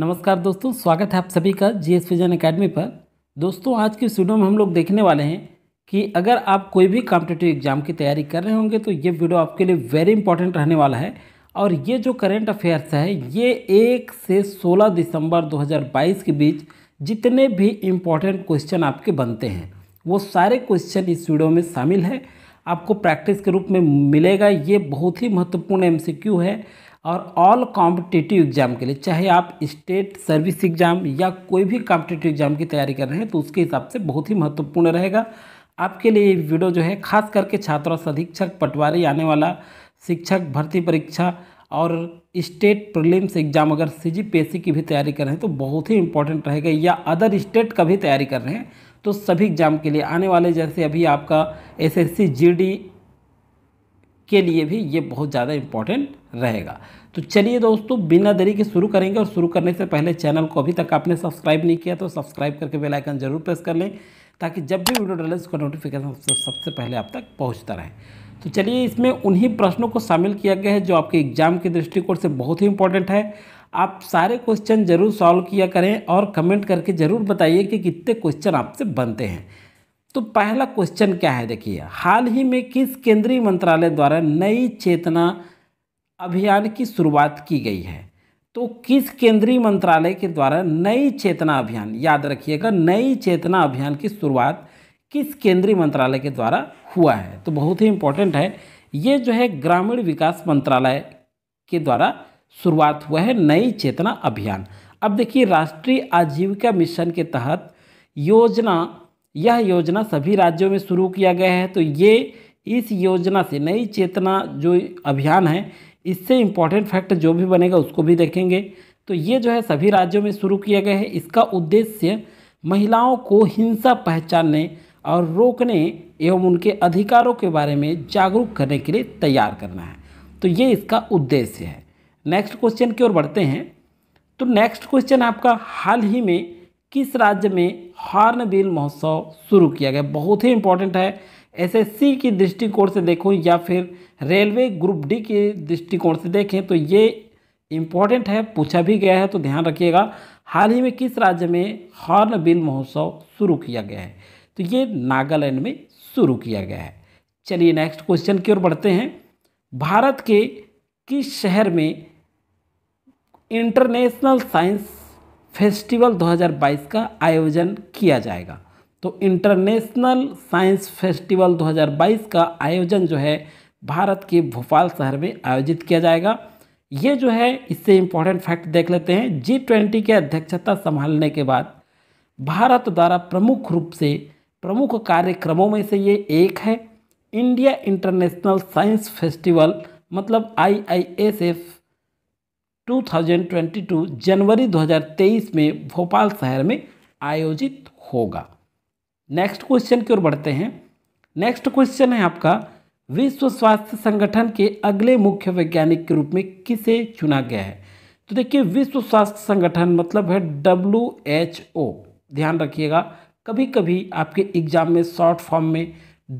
नमस्कार दोस्तों स्वागत है आप सभी का जी एस फिजन अकेडमी पर दोस्तों आज की वीडियो में हम लोग देखने वाले हैं कि अगर आप कोई भी कॉम्पिटेटिव एग्जाम की तैयारी कर रहे होंगे तो ये वीडियो आपके लिए वेरी इंपॉर्टेंट रहने वाला है और ये जो करेंट अफेयर्स है ये एक से सोलह दिसंबर दो के बीच जितने भी इम्पोर्टेंट क्वेश्चन आपके बनते हैं वो सारे क्वेश्चन इस वीडियो में शामिल है आपको प्रैक्टिस के रूप में मिलेगा ये बहुत ही महत्वपूर्ण एम है और ऑल कॉम्पिटिटिव एग्ज़ाम के लिए चाहे आप स्टेट सर्विस एग्ज़ाम या कोई भी कॉम्पिटेटिव एग्ज़ाम की तैयारी कर रहे हैं तो उसके हिसाब से बहुत ही महत्वपूर्ण रहेगा आपके लिए ये वीडियो जो है खास करके छात्र अधीक्षक पटवारी आने वाला शिक्षक भर्ती परीक्षा और स्टेट प्रलिम्स एग्ज़ाम अगर सी जी की भी तैयारी कर रहे हैं तो बहुत ही इंपॉर्टेंट रहेगा या अदर स्टेट का भी तैयारी कर रहे हैं तो सभी एग्ज़ाम के लिए आने वाले जैसे अभी आपका S S C G D के लिए भी ये बहुत ज़्यादा इम्पॉर्टेंट रहेगा तो चलिए दोस्तों बिना देरी के शुरू करेंगे और शुरू करने से पहले चैनल को अभी तक आपने सब्सक्राइब नहीं किया तो सब्सक्राइब करके बेल आइकन जरूर प्रेस कर लें ताकि जब भी वीडियो डालें उसका नोटिफिकेशन सबसे पहले आप तक पहुँचता रहे तो चलिए इसमें उन्हीं प्रश्नों को शामिल किया गया है जो आपके एग्जाम के दृष्टिकोण से बहुत ही इंपॉर्टेंट है आप सारे क्वेश्चन जरूर सॉल्व किया करें और कमेंट करके ज़रूर बताइए कि कितने क्वेश्चन आपसे बनते हैं तो पहला क्वेश्चन क्या है देखिए हाल ही में किस केंद्रीय मंत्रालय द्वारा नई चेतना अभियान की शुरुआत की गई है तो किस केंद्रीय मंत्रालय के द्वारा नई चेतना अभियान याद रखिएगा नई चेतना अभियान की शुरुआत किस केंद्रीय मंत्रालय के द्वारा हुआ है तो बहुत ही इम्पोर्टेंट है ये जो है ग्रामीण विकास मंत्रालय के द्वारा शुरुआत हुआ है नई चेतना अभियान अब देखिए राष्ट्रीय आजीविका मिशन के तहत योजना यह योजना सभी राज्यों में शुरू किया गया है तो ये इस योजना से नई चेतना जो अभियान है इससे इम्पॉर्टेंट फैक्ट जो भी बनेगा उसको भी देखेंगे तो ये जो है सभी राज्यों में शुरू किया गया है इसका उद्देश्य महिलाओं को हिंसा पहचानने और रोकने एवं उनके अधिकारों के बारे में जागरूक करने के लिए तैयार करना है तो ये इसका उद्देश्य है नेक्स्ट क्वेश्चन की ओर बढ़ते हैं तो नेक्स्ट क्वेश्चन आपका हाल ही में किस राज्य में बिल महोत्सव शुरू किया गया बहुत ही इंपॉर्टेंट है एसएससी की दृष्टिकोण से देखो या फिर रेलवे ग्रुप डी के दृष्टिकोण से देखें तो ये इम्पॉर्टेंट है पूछा भी गया है तो ध्यान रखिएगा हाल ही में किस राज्य में हॉर्नबिल महोत्सव शुरू किया गया है तो ये नागालैंड में शुरू किया गया है चलिए नेक्स्ट क्वेश्चन की ओर बढ़ते हैं भारत के किस शहर में इंटरनेशनल साइंस फेस्टिवल 2022 का आयोजन किया जाएगा तो इंटरनेशनल साइंस फेस्टिवल 2022 का आयोजन जो है भारत के भोपाल शहर में आयोजित किया जाएगा ये जो है इससे इम्पोर्टेंट फैक्ट देख लेते हैं जी ट्वेंटी की अध्यक्षता संभालने के बाद भारत द्वारा प्रमुख रूप से प्रमुख कार्यक्रमों में से ये एक है इंडिया इंटरनेशनल साइंस फेस्टिवल मतलब आई आई एस एफ 2022 जनवरी 2023 में भोपाल शहर में आयोजित होगा नेक्स्ट क्वेश्चन की ओर बढ़ते हैं नेक्स्ट क्वेश्चन है आपका विश्व स्वास्थ्य संगठन के अगले मुख्य वैज्ञानिक के रूप में किसे चुना गया है तो देखिए विश्व स्वास्थ्य संगठन मतलब है डब्ल्यू एच ओ ध्यान रखिएगा कभी कभी आपके एग्जाम में शॉर्ट फॉर्म में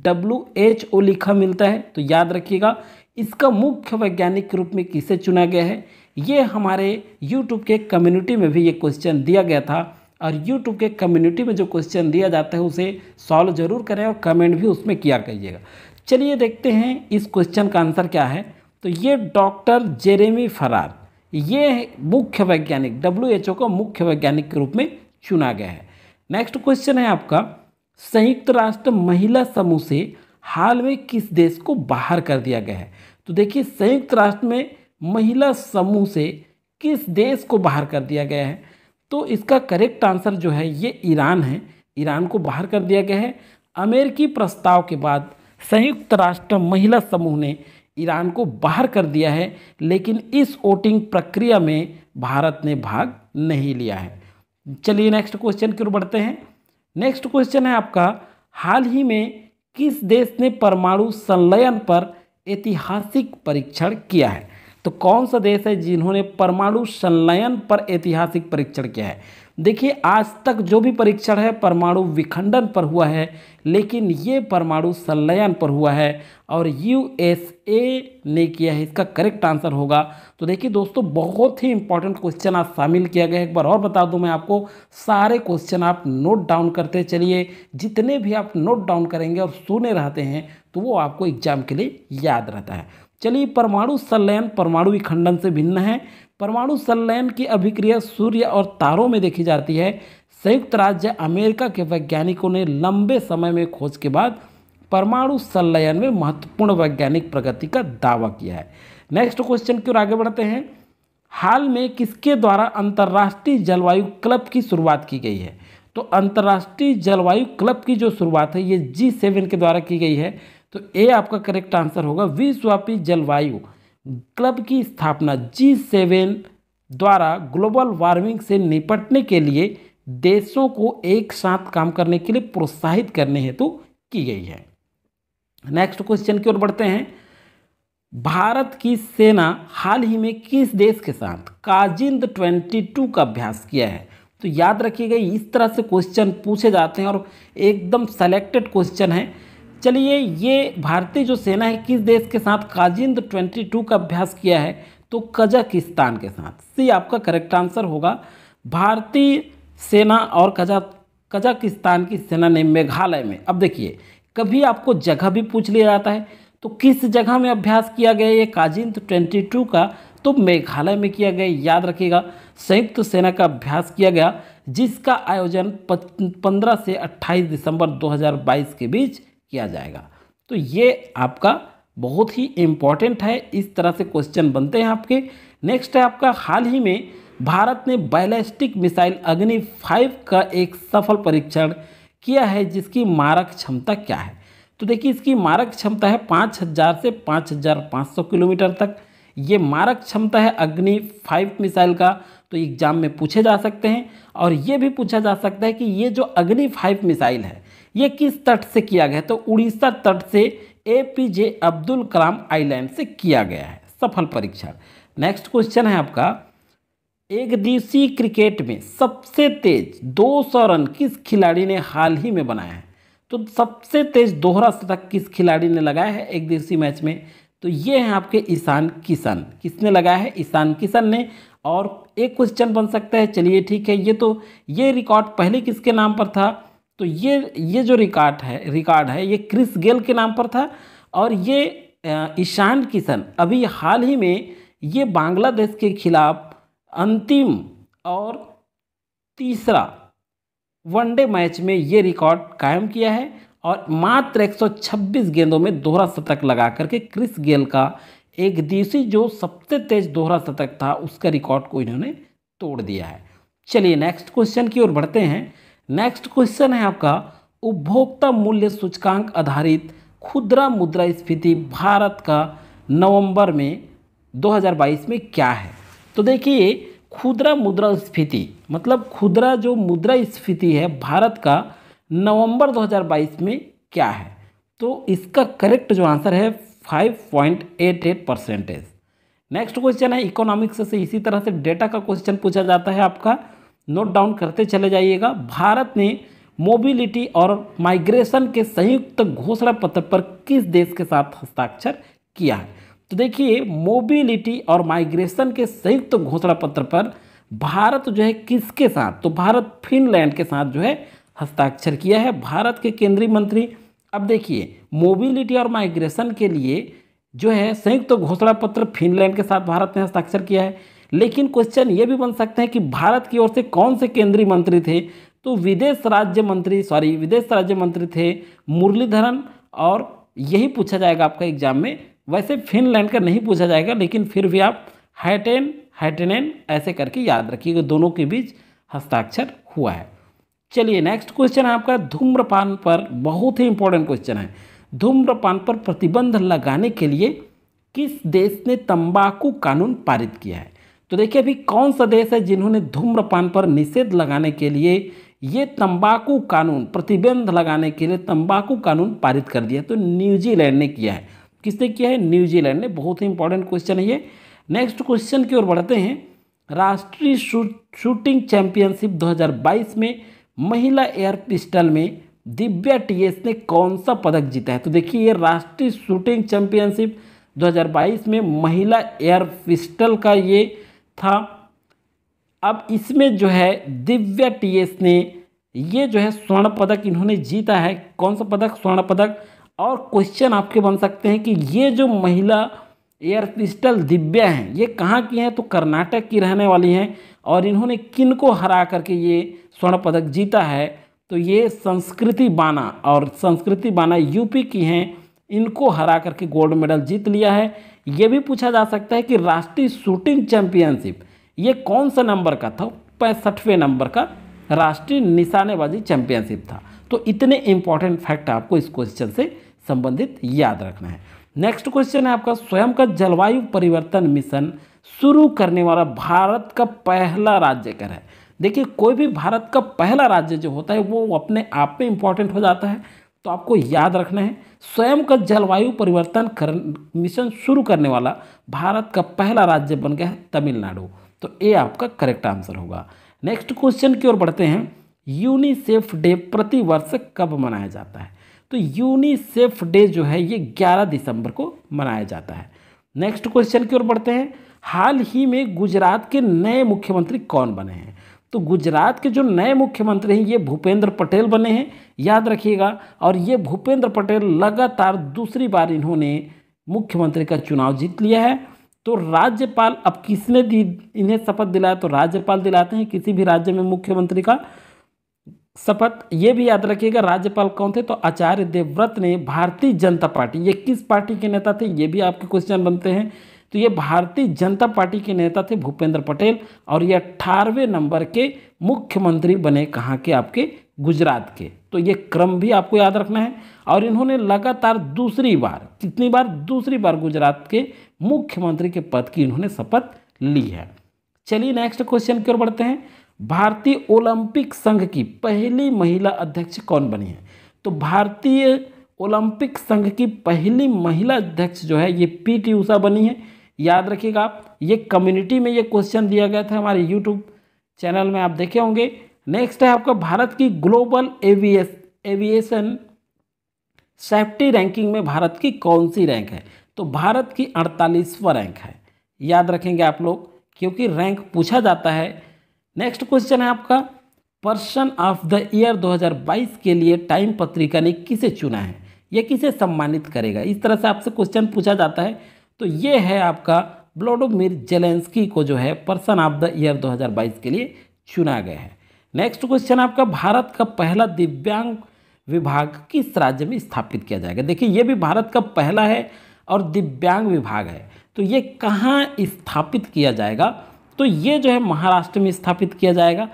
डब्ल्यू एच ओ लिखा मिलता है तो याद रखिएगा इसका मुख्य वैज्ञानिक के रूप में किसे चुना गया है ये हमारे यूट्यूब के कम्युनिटी में भी ये क्वेश्चन दिया गया था और यूट्यूब के कम्युनिटी में जो क्वेश्चन दिया जाता है उसे सॉल्व जरूर करें और कमेंट भी उसमें किया करिएगा चलिए देखते हैं इस क्वेश्चन का आंसर क्या है तो ये डॉक्टर जेरेमी फरार ये मुख्य वैज्ञानिक डब्ल्यू एच ओ का मुख्य वैज्ञानिक के रूप में चुना गया है नेक्स्ट क्वेश्चन है आपका संयुक्त राष्ट्र महिला समूह से हाल में किस देश को बाहर कर दिया गया है तो देखिए संयुक्त राष्ट्र में महिला समूह से किस देश को बाहर कर दिया गया है तो इसका करेक्ट आंसर जो है ये ईरान है ईरान को बाहर कर दिया गया है अमेरिकी प्रस्ताव के बाद संयुक्त राष्ट्र महिला समूह ने ईरान को बाहर कर दिया है लेकिन इस वोटिंग प्रक्रिया में भारत ने भाग नहीं लिया है चलिए नेक्स्ट क्वेश्चन की ओर बढ़ते हैं नेक्स्ट क्वेश्चन है आपका हाल ही में किस देश ने परमाणु संलयन पर ऐतिहासिक परीक्षण किया है तो कौन सा देश है जिन्होंने परमाणु संलयन पर ऐतिहासिक परीक्षण किया है देखिए आज तक जो भी परीक्षण है परमाणु विखंडन पर हुआ है लेकिन ये परमाणु संलयन पर हुआ है और यूएसए ने किया है इसका करेक्ट आंसर होगा तो देखिए दोस्तों बहुत ही इंपॉर्टेंट क्वेश्चन आज शामिल किया गया है एक बार और बता दूं मैं आपको सारे क्वेश्चन आप नोट डाउन करते चलिए जितने भी आप नोट डाउन करेंगे और सुने रहते हैं तो वो आपको एग्जाम के लिए याद रहता है चलिए परमाणु संलयन परमाणु विखंडन से भिन्न है परमाणु संलयन की अभिक्रिया सूर्य और तारों में देखी जाती है संयुक्त राज्य अमेरिका के वैज्ञानिकों ने लंबे समय में खोज के बाद परमाणु संलयन में महत्वपूर्ण वैज्ञानिक प्रगति का दावा किया है नेक्स्ट क्वेश्चन की ओर आगे बढ़ते हैं हाल में किसके द्वारा अंतर्राष्ट्रीय जलवायु क्लब की शुरुआत की गई है तो अंतर्राष्ट्रीय जलवायु क्लब की जो शुरुआत है ये जी सेवन के द्वारा की गई है तो ए आपका करेक्ट आंसर होगा विश्वव्यापी जलवायु क्लब की स्थापना जी सेवन द्वारा ग्लोबल वार्मिंग से निपटने के लिए देशों को एक साथ काम करने के लिए प्रोत्साहित करने हेतु तो की गई है नेक्स्ट क्वेश्चन की ओर बढ़ते हैं भारत की सेना हाल ही में किस देश के साथ काजिंद 22 का अभ्यास किया है तो याद रखिएगा इस तरह से क्वेश्चन पूछे जाते हैं और एकदम सेलेक्टेड क्वेश्चन है चलिए ये भारतीय जो सेना है किस देश के साथ काजिंद 22 का अभ्यास किया है तो कजाकिस्तान के साथ सी आपका करेक्ट आंसर होगा भारतीय सेना और कजा कजाकिस्तान की सेना ने मेघालय में अब देखिए कभी आपको जगह भी पूछ लिया जाता है तो किस जगह में अभ्यास किया गया ये काजिंद 22 का तो मेघालय में किया गया याद रखिएगा संयुक्त तो सेना का अभ्यास किया गया जिसका आयोजन 15 से 28 दिसंबर 2022 के बीच किया जाएगा तो ये आपका बहुत ही इम्पॉर्टेंट है इस तरह से क्वेश्चन बनते हैं आपके नेक्स्ट है आपका हाल ही में भारत ने बैलिस्टिक मिसाइल अग्नि फाइव का एक सफल परीक्षण किया है जिसकी मारक क्षमता क्या है तो देखिए इसकी मारक क्षमता है पाँच हज़ार से पाँच हज़ार पाँच सौ किलोमीटर तक ये मारक क्षमता है अग्नि फाइव मिसाइल का तो एग्जाम में पूछे जा सकते हैं और ये भी पूछा जा सकता है कि ये जो अग्नि फाइव मिसाइल है ये किस तट से किया गया है तो उड़ीसा तट से A P J Abdul Kalam island से किया गया है सफल परीक्षण नेक्स्ट क्वेश्चन है आपका एक दिवसीय क्रिकेट में सबसे तेज 200 रन किस खिलाड़ी ने हाल ही में बनाया है तो सबसे तेज दोहरा शतक किस खिलाड़ी ने लगाया है एक दिवसीय मैच में तो ये है आपके ईशान किशन किसने लगाया है ईशान किशन ने और एक क्वेश्चन बन सकता है चलिए ठीक है ये तो ये रिकॉर्ड पहले किसके नाम पर था तो ये ये जो रिकॉर्ड है रिकॉर्ड है ये क्रिस गेल के नाम पर था और ये ईशान किशन अभी हाल ही में ये बांग्लादेश के खिलाफ अंतिम और तीसरा वनडे मैच में ये रिकॉर्ड कायम किया है और मात्र 126 गेंदों में दोहरा शतक लगा करके क्रिस गेल का एक दिवसीय जो सबसे तेज दोहरा शतक था उसका रिकॉर्ड को इन्होंने तोड़ दिया है चलिए नेक्स्ट क्वेश्चन की ओर बढ़ते हैं नेक्स्ट क्वेश्चन है आपका उपभोक्ता मूल्य सूचकांक आधारित खुदरा मुद्रा स्फीति भारत का नवंबर में 2022 में क्या है तो देखिए खुदरा मुद्रा स्फीति मतलब खुदरा जो मुद्रा स्फीति है भारत का नवंबर 2022 में क्या है तो इसका करेक्ट जो आंसर है 5.88 परसेंटेज नेक्स्ट क्वेश्चन है इकोनॉमिक्स से इसी तरह से डेटा का क्वेश्चन पूछा जाता है आपका नोट डाउन करते चले जाइएगा भारत ने मोबिलिटी और माइग्रेशन के संयुक्त घोषणा पत्र पर किस देश के साथ हस्ताक्षर किया है तो देखिए मोबिलिटी और माइग्रेशन के संयुक्त घोषणा पत्र पर भारत जो है किसके साथ तो भारत फिनलैंड के साथ जो है हस्ताक्षर किया है भारत के केंद्रीय मंत्री अब देखिए मोबिलिटी और माइग्रेशन के लिए जो है संयुक्त घोषणा पत्र फिनलैंड के साथ भारत ने हस्ताक्षर किया है लेकिन क्वेश्चन ये भी बन सकते हैं कि भारत की ओर से कौन से केंद्रीय मंत्री थे तो विदेश राज्य मंत्री सॉरी विदेश राज्य मंत्री थे मुरलीधरन और यही पूछा जाएगा आपका एग्जाम में वैसे फिनलैंड का नहीं पूछा जाएगा लेकिन फिर भी आप हाइटेन हाइटेनेन ऐसे करके याद रखिएगा दोनों के बीच हस्ताक्षर हुआ है चलिए नेक्स्ट क्वेश्चन है आपका धूम्रपान पर बहुत ही इंपॉर्टेंट क्वेश्चन है धूम्रपान पर प्रतिबंध लगाने के लिए किस देश ने तंबाकू कानून पारित किया है तो देखिए अभी कौन सा देश है जिन्होंने धूम्रपान पर निषेध लगाने के लिए ये तंबाकू कानून प्रतिबंध लगाने के लिए तंबाकू कानून पारित कर दिया तो न्यूजीलैंड ने किया है किसने किया है न्यूजीलैंड ने बहुत ही इंपॉर्टेंट क्वेश्चन है ये नेक्स्ट क्वेश्चन की ओर बढ़ते हैं राष्ट्रीय शूटिंग चैंपियनशिप 2022 में महिला एयर पिस्टल में दिव्या टीएस ने कौन सा पदक जीता है तो देखिए ये राष्ट्रीय शूटिंग चैंपियनशिप 2022 में महिला एयर पिस्टल का ये था अब इसमें जो है दिव्या टीएस ने ये जो है स्वर्ण पदक इन्होंने जीता है कौन सा पदक स्वर्ण पदक और क्वेश्चन आपके बन सकते हैं कि ये जो महिला एयर पिस्टल दिव्या हैं ये कहाँ की हैं तो कर्नाटक की रहने वाली हैं और इन्होंने किन को हरा करके ये स्वर्ण पदक जीता है तो ये संस्कृति बाना और संस्कृति बाना यूपी की हैं इनको हरा करके गोल्ड मेडल जीत लिया है ये भी पूछा जा सकता है कि राष्ट्रीय शूटिंग चैंपियनशिप ये कौन सा नंबर का था पैंसठवें नंबर का राष्ट्रीय निशानेबाजी चैंपियनशिप था तो इतने इंपॉर्टेंट फैक्ट आपको इस क्वेश्चन से संबंधित याद रखना है नेक्स्ट क्वेश्चन है आपका स्वयं का जलवायु परिवर्तन मिशन शुरू करने वाला भारत का पहला राज्य कर है देखिए कोई भी भारत का पहला राज्य जो होता है वो अपने आप में इम्पॉर्टेंट हो जाता है तो आपको याद रखना है स्वयं का जलवायु परिवर्तन कर मिशन शुरू करने वाला भारत का पहला राज्य बन गया है तमिलनाडु तो ये आपका करेक्ट आंसर होगा नेक्स्ट क्वेश्चन की ओर बढ़ते हैं यूनिसेफ डे प्रति वर्ष कब मनाया जाता है तो यूनिसेफ डे जो है ये 11 दिसंबर को मनाया जाता है नेक्स्ट क्वेश्चन की ओर बढ़ते हैं हाल ही में गुजरात के नए मुख्यमंत्री कौन बने हैं तो गुजरात के जो नए मुख्यमंत्री हैं ये भूपेंद्र पटेल बने हैं याद रखिएगा और ये भूपेंद्र पटेल लगातार दूसरी बार इन्होंने मुख्यमंत्री का चुनाव जीत लिया है तो राज्यपाल अब किसने दी इन्हें शपथ दिलाया तो राज्यपाल दिलाते हैं किसी भी राज्य में मुख्यमंत्री का शपथ ये भी याद रखिएगा राज्यपाल कौन थे तो आचार्य देवव्रत ने भारतीय जनता पार्टी ये किस पार्टी के नेता थे ये भी आपके क्वेश्चन बनते हैं तो ये भारतीय जनता पार्टी के नेता थे भूपेंद्र पटेल और ये अट्ठारहवें नंबर के मुख्यमंत्री बने कहाँ के आपके गुजरात के तो ये क्रम भी आपको याद रखना है और इन्होंने लगातार दूसरी बार कितनी बार दूसरी बार गुजरात के मुख्यमंत्री के पद की इन्होंने शपथ ली है चलिए नेक्स्ट क्वेश्चन की ओर बढ़ते हैं भारतीय ओलंपिक संघ की पहली महिला अध्यक्ष कौन बनी है तो भारतीय ओलंपिक संघ की पहली महिला अध्यक्ष जो है ये पी टी उषा बनी है याद रखिएगा आप ये कम्युनिटी में ये क्वेश्चन दिया गया था हमारे यूट्यूब चैनल में आप देखे होंगे नेक्स्ट है आपका भारत की ग्लोबल एवीएस एविएशन सेफ्टी रैंकिंग में भारत की कौन सी रैंक है तो भारत की अड़तालीसवा रैंक है याद रखेंगे आप लोग क्योंकि रैंक पूछा जाता है नेक्स्ट क्वेश्चन है आपका पर्सन ऑफ द ईयर 2022 के लिए टाइम पत्रिका ने किसे चुना है या किसे सम्मानित करेगा इस तरह से आपसे क्वेश्चन पूछा जाता है तो ये है आपका ब्लोडोमिर जेलेंस्की को जो है पर्सन ऑफ द ईयर 2022 के लिए चुना गया है नेक्स्ट क्वेश्चन आपका भारत का पहला दिव्यांग विभाग किस राज्य में स्थापित किया जाएगा देखिए ये भी भारत का पहला है और दिव्यांग विभाग है तो ये कहाँ स्थापित किया जाएगा तो ये जो है महाराष्ट्र में स्थापित किया जाएगा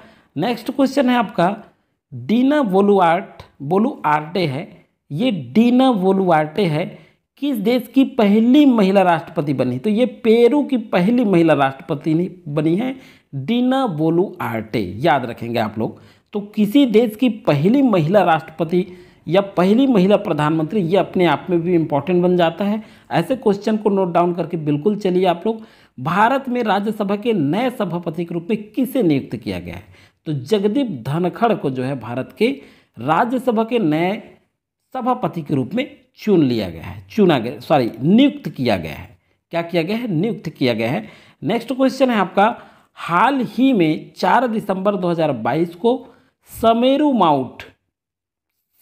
नेक्स्ट क्वेश्चन है आपका डीना वोलुआर्ट वोलुआर्टे है ये डीना वोलुआर्टे है किस देश की पहली महिला राष्ट्रपति बनी तो ये पेरू की पहली महिला राष्ट्रपति बनी है डीना बोलू आर्टे याद रखेंगे आप लोग तो किसी देश की पहली महिला राष्ट्रपति या पहली महिला प्रधानमंत्री ये अपने आप में भी इम्पोर्टेंट बन जाता है ऐसे क्वेश्चन को नोट डाउन करके बिल्कुल चलिए आप लोग भारत में राज्यसभा के नए सभापति के रूप में किसे नियुक्त किया गया है तो जगदीप धनखड़ को जो है भारत के राज्यसभा के नए सभापति के रूप में चुन लिया गया है चुना गया सॉरी नियुक्त किया गया है क्या किया गया है नियुक्त किया गया है नेक्स्ट क्वेश्चन है आपका हाल ही में 4 दिसंबर 2022 को समेरू माउंट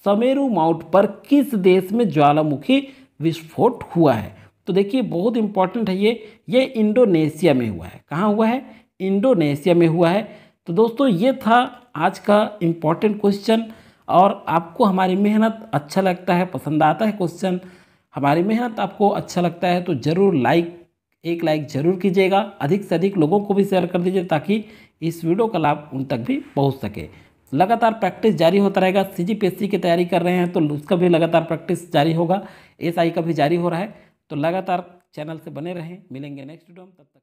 समेरू माउंट पर किस देश में ज्वालामुखी विस्फोट हुआ है तो देखिए बहुत इंपॉर्टेंट है ये ये इंडोनेशिया में हुआ है कहाँ हुआ है इंडोनेशिया में हुआ है तो दोस्तों ये था आज का इम्पॉर्टेंट क्वेश्चन और आपको हमारी मेहनत अच्छा लगता है पसंद आता है क्वेश्चन हमारी मेहनत आपको अच्छा लगता है तो ज़रूर लाइक एक लाइक ज़रूर कीजिएगा अधिक से अधिक लोगों को भी शेयर कर दीजिए ताकि इस वीडियो का लाभ उन तक भी पहुंच सके लगातार प्रैक्टिस जारी होता रहेगा सी जी की तैयारी कर रहे हैं तो उसका भी लगातार प्रैक्टिस जारी होगा एस का भी जारी हो रहा है तो लगातार चैनल से बने रहें मिलेंगे नेक्स्ट वीडियो में तब तक